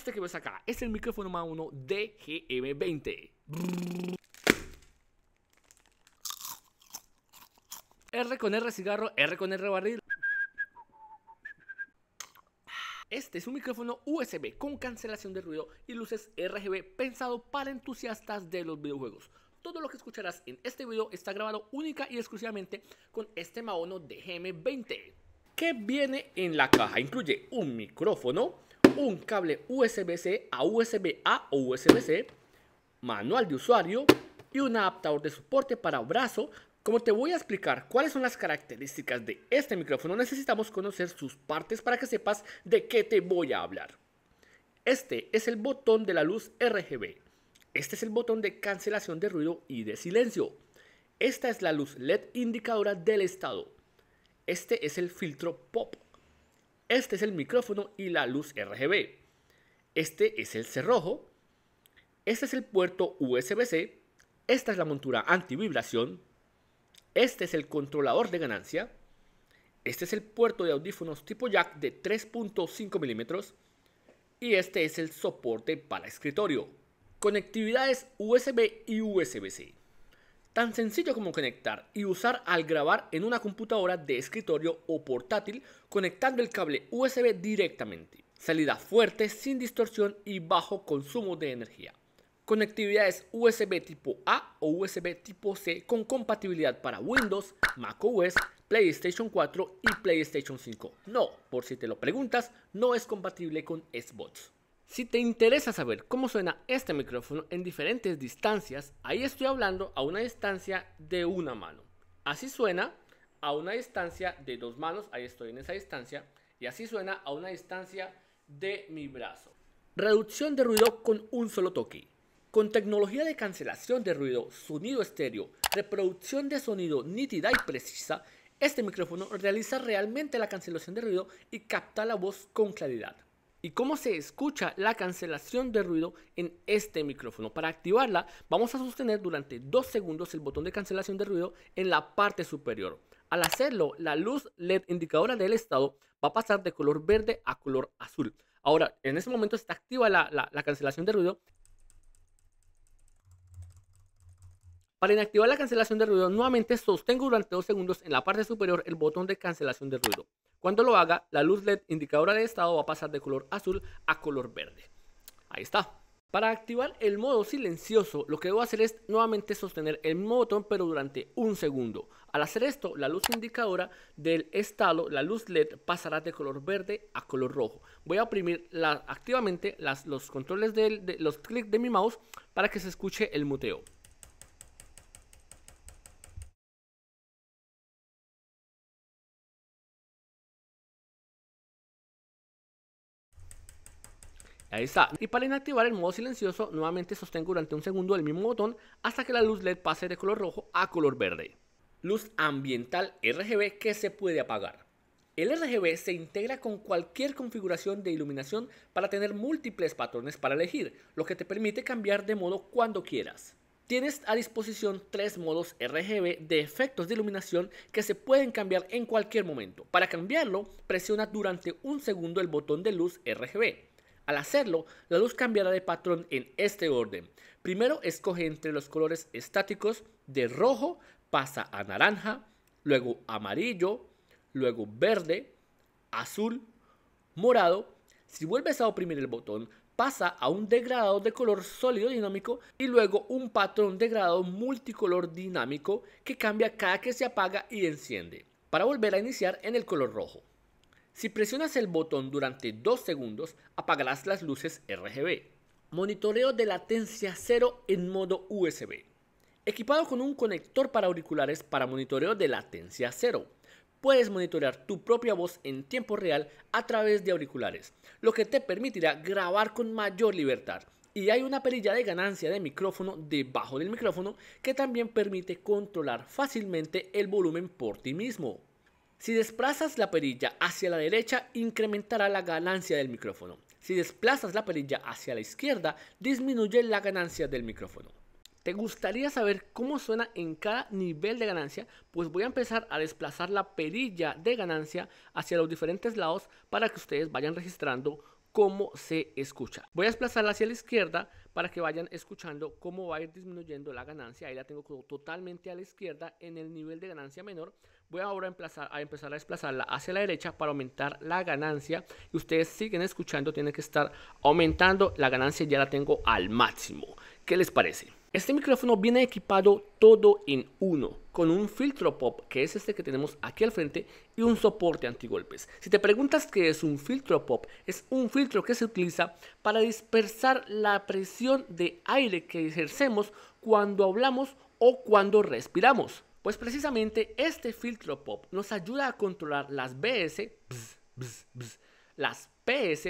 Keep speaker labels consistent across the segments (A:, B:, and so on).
A: Este que ves acá es el micrófono más 1 DGM20. R con R cigarro, R con R barril. Este es un micrófono USB con cancelación de ruido y luces RGB pensado para entusiastas de los videojuegos. Todo lo que escucharás en este video está grabado única y exclusivamente con este Maono DGM20 ¿Qué viene en la caja. Incluye un micrófono, un cable USB-C a USB-A o USB-C, manual de usuario y un adaptador de soporte para brazo. Como te voy a explicar cuáles son las características de este micrófono, necesitamos conocer sus partes para que sepas de qué te voy a hablar. Este es el botón de la luz RGB. Este es el botón de cancelación de ruido y de silencio. Esta es la luz LED indicadora del estado. Este es el filtro POP este es el micrófono y la luz RGB. Este es el cerrojo. Este es el puerto USB-C. Esta es la montura antivibración. Este es el controlador de ganancia. Este es el puerto de audífonos tipo jack de 3.5 milímetros. Y este es el soporte para escritorio. Conectividades USB y USB-C. Tan sencillo como conectar y usar al grabar en una computadora de escritorio o portátil conectando el cable USB directamente. Salida fuerte, sin distorsión y bajo consumo de energía. Conectividades USB tipo A o USB tipo C con compatibilidad para Windows, macOS, PlayStation 4 y PlayStation 5. No, por si te lo preguntas, no es compatible con Xbox. Si te interesa saber cómo suena este micrófono en diferentes distancias, ahí estoy hablando a una distancia de una mano. Así suena a una distancia de dos manos, ahí estoy en esa distancia, y así suena a una distancia de mi brazo. Reducción de ruido con un solo toque. Con tecnología de cancelación de ruido, sonido estéreo, reproducción de sonido nítida y precisa, este micrófono realiza realmente la cancelación de ruido y capta la voz con claridad y cómo se escucha la cancelación de ruido en este micrófono. Para activarla vamos a sostener durante dos segundos el botón de cancelación de ruido en la parte superior. Al hacerlo, la luz LED indicadora del estado va a pasar de color verde a color azul. Ahora, en ese momento está activa la, cancelación de ruido. Para inactivar la cancelación de ruido, nuevamente sostengo durante dos segundos en la parte superior el botón de cancelación de ruido. Cuando lo haga, la luz LED indicadora de estado va a pasar de color azul a color verde. Ahí está. Para activar el modo silencioso, lo que debo hacer es nuevamente sostener el mismo botón pero durante un segundo. Al hacer esto, la luz indicadora del estado, la luz LED, pasará de color verde a color rojo. Voy a oprimir activamente los controles de los clics de mi mouse para que se escuche el muteo. Ahí está. Y para inactivar el modo silencioso, nuevamente sostengo durante un segundo el mismo botón hasta que la luz LED pase de color rojo a color verde. Luz ambiental RGB que se puede apagar. El RGB se integra con cualquier configuración de iluminación para tener múltiples patrones para elegir, lo que te permite cambiar de modo cuando quieras. Tienes a disposición tres modos RGB de efectos de iluminación que se pueden cambiar en cualquier momento. Para cambiarlo, presiona durante un segundo el botón de luz RGB. Al hacerlo, la luz cambiará de patrón en este orden. Primero escoge entre los colores estáticos de rojo, pasa a naranja, luego amarillo, luego verde, azul, morado. Si vuelves a oprimir el botón, pasa a un degradado de color sólido dinámico y luego un patrón degradado multicolor dinámico que cambia cada que se apaga y enciende, para volver a iniciar en el color rojo. Si presionas el botón durante 2 segundos, apagarás las luces RGB. Monitoreo de latencia cero en modo USB. Equipado con un conector para auriculares para monitoreo de latencia cero. puedes monitorear tu propia voz en tiempo real a través de auriculares, lo que te permitirá grabar con mayor libertad. Y hay una perilla de ganancia de micrófono debajo del micrófono que también permite controlar fácilmente el volumen por ti mismo. Si desplazas la perilla hacia la derecha, incrementará la ganancia del micrófono. Si desplazas la perilla hacia la izquierda, disminuye la ganancia del micrófono. ¿Te gustaría saber cómo suena en cada nivel de ganancia? Pues voy a empezar a desplazar la perilla de ganancia hacia los diferentes lados para que ustedes vayan registrando cómo se escucha. Voy a desplazarla hacia la izquierda para que vayan escuchando cómo va a ir disminuyendo la ganancia. Ahí la tengo totalmente a la izquierda en el nivel de ganancia menor. Voy ahora a empezar, a desplazarla hacia la derecha para aumentar la ganancia. Y ustedes siguen escuchando, tiene que estar aumentando. La ganancia ya la tengo al máximo. ¿Qué les parece? Este micrófono viene equipado todo en uno, con un filtro pop, que es este que tenemos aquí al frente, y un soporte antigolpes. Si te preguntas qué es un filtro pop, es un filtro que se utiliza para dispersar la presión de aire que ejercemos cuando hablamos o cuando respiramos. Pues precisamente este filtro pop nos ayuda a controlar las BS, las PS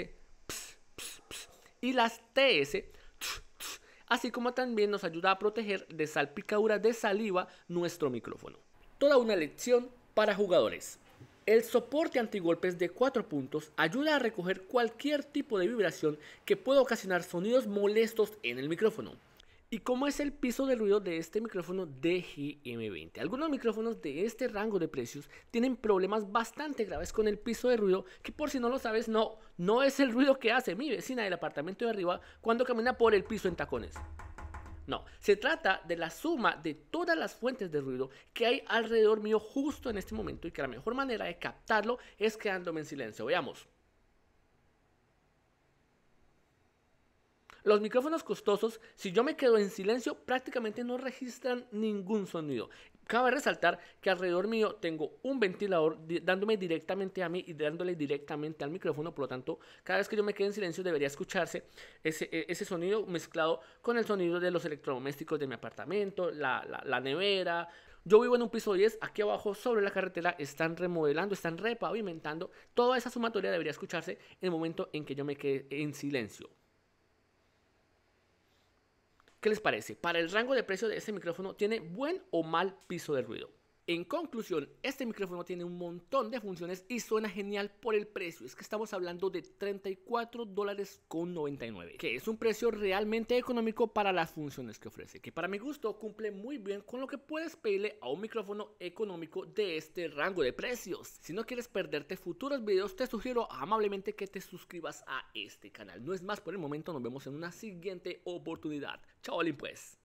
A: y las TS, así como también nos ayuda a proteger de salpicaduras de saliva nuestro micrófono. Toda una lección para jugadores. El soporte antigolpes de 4 puntos ayuda a recoger cualquier tipo de vibración que pueda ocasionar sonidos molestos en el micrófono. ¿Y cómo es el piso de ruido de este micrófono m 20 Algunos micrófonos de este rango de precios tienen problemas bastante graves con el piso de ruido, que por si no lo sabes, no, no es el ruido que hace mi vecina del apartamento de arriba cuando camina por el piso en tacones. No, se trata de la suma de todas las fuentes de ruido que hay alrededor mío justo en este momento y que la mejor manera de captarlo es quedándome en silencio. Veamos. Los micrófonos costosos, si yo me quedo en silencio, prácticamente no registran ningún sonido. Cabe resaltar que alrededor mío tengo un ventilador dándome directamente a mí y dándole directamente al micrófono, por lo tanto, cada vez que yo me quede en silencio debería escucharse e-, ese, sonido mezclado con el sonido de los electrodomésticos de mi apartamento, la, la nevera, yo vivo en un piso 10, aquí abajo sobre la carretera están remodelando, están repavimentando. Toda esa sumatoria debería escucharse en el momento en que yo me quede en silencio. ¿Qué les parece? Para el rango de precio de este micrófono, ¿tiene buen o mal piso de ruido? En conclusión, este micrófono tiene un montón de funciones y suena genial por el precio. Es que estamos hablando de 34 dólares con 99, que es un precio realmente económico para las funciones que ofrece, que para mi gusto cumple muy bien con lo que puedes pedirle a un micrófono económico de este rango de precios. Si no quieres perderte futuros videos, te sugiero amablemente que te suscribas a este canal. No es más por el momento, nos vemos en una siguiente oportunidad. Chao, Olimpues